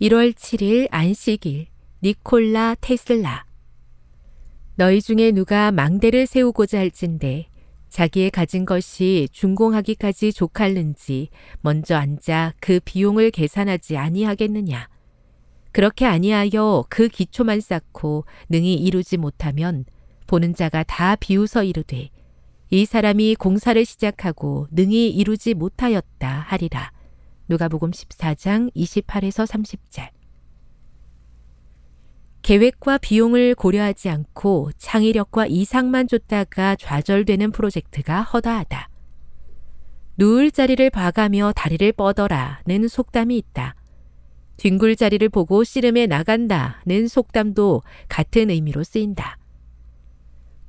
1월 7일 안식일 니콜라 테슬라 너희 중에 누가 망대를 세우고자 할진대 자기의 가진 것이 준공하기까지 족할는지 먼저 앉아 그 비용을 계산하지 아니하겠느냐 그렇게 아니하여 그 기초만 쌓고 능히 이루지 못하면 보는 자가 다 비웃어 이르되 이 사람이 공사를 시작하고 능히 이루지 못하였다 하리라 누가복음 14장 28에서 30절. 계획과 비용을 고려하지 않고 창의력과 이상만 줬다가 좌절되는 프로젝트가 허다하다. 누울 자리를 봐가며 다리를 뻗어라는 속담이 있다. 뒹굴 자리를 보고 씨름에 나간다는 속담도 같은 의미로 쓰인다.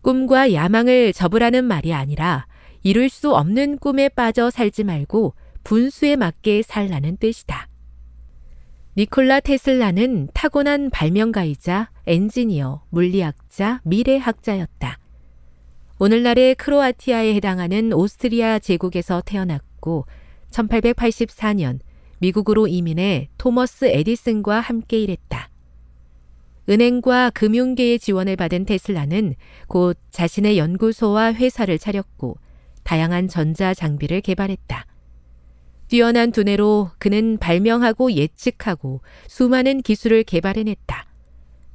꿈과 야망을 접으라는 말이 아니라 이룰 수 없는 꿈에 빠져 살지 말고 분수에 맞게 살라는 뜻이다. 니콜라 테슬라는 타고난 발명가이자 엔지니어, 물리학자, 미래학자였다. 오늘날의 크로아티아에 해당하는 오스트리아 제국에서 태어났고 1884년 미국으로 이민해 토머스 에디슨과 함께 일했다. 은행과 금융계의 지원을 받은 테슬라는 곧 자신의 연구소와 회사를 차렸고 다양한 전자 장비를 개발했다. 뛰어난 두뇌로 그는 발명하고 예측하고 수많은 기술을 개발해냈다.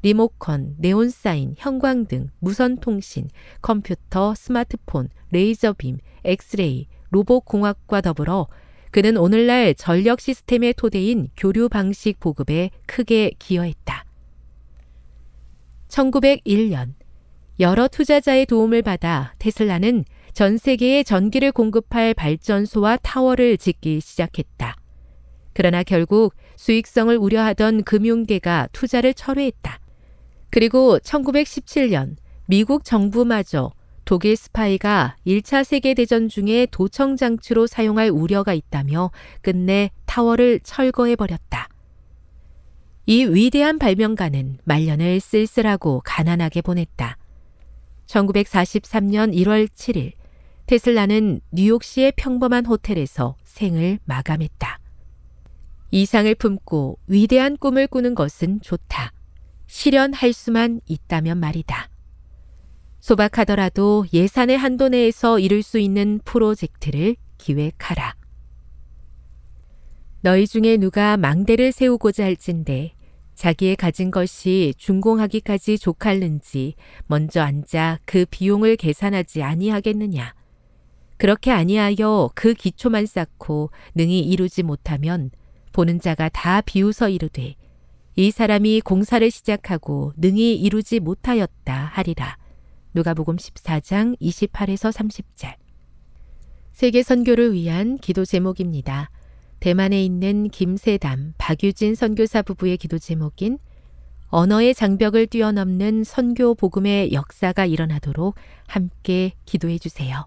리모컨, 네온사인, 형광등, 무선통신, 컴퓨터, 스마트폰, 레이저빔, 엑스레이, 로봇공학과 더불어 그는 오늘날 전력 시스템의 토대인 교류 방식 보급에 크게 기여했다. 1901년 여러 투자자의 도움을 받아 테슬라는 전 세계에 전기를 공급할 발전소와 타워를 짓기 시작했다. 그러나 결국 수익성을 우려하던 금융계가 투자를 철회했다. 그리고 1917년 미국 정부마저 독일 스파이가 1차 세계대전 중에 도청장치로 사용할 우려가 있다며 끝내 타워를 철거해버렸다. 이 위대한 발명가는 말년을 쓸쓸하고 가난하게 보냈다. 1943년 1월 7일 테슬라는 뉴욕시의 평범한 호텔에서 생을 마감했다. 이상을 품고 위대한 꿈을 꾸는 것은 좋다. 실현할 수만 있다면 말이다. 소박하더라도 예산의 한도 내에서 이룰 수 있는 프로젝트를 기획하라. 너희 중에 누가 망대를 세우고자 할진데 자기의 가진 것이 준공하기까지 족할는지 먼저 앉아 그 비용을 계산하지 아니하겠느냐. 그렇게 아니하여 그 기초만 쌓고 능히 이루지 못하면 보는 자가 다 비웃어 이르되 이 사람이 공사를 시작하고 능히 이루지 못하였다 하리라. 누가복음 14장 28에서 30절. 세계 선교를 위한 기도 제목입니다. 대만에 있는 김세담, 박유진 선교사 부부의 기도 제목인 언어의 장벽을 뛰어넘는 선교 복음의 역사가 일어나도록 함께 기도해 주세요.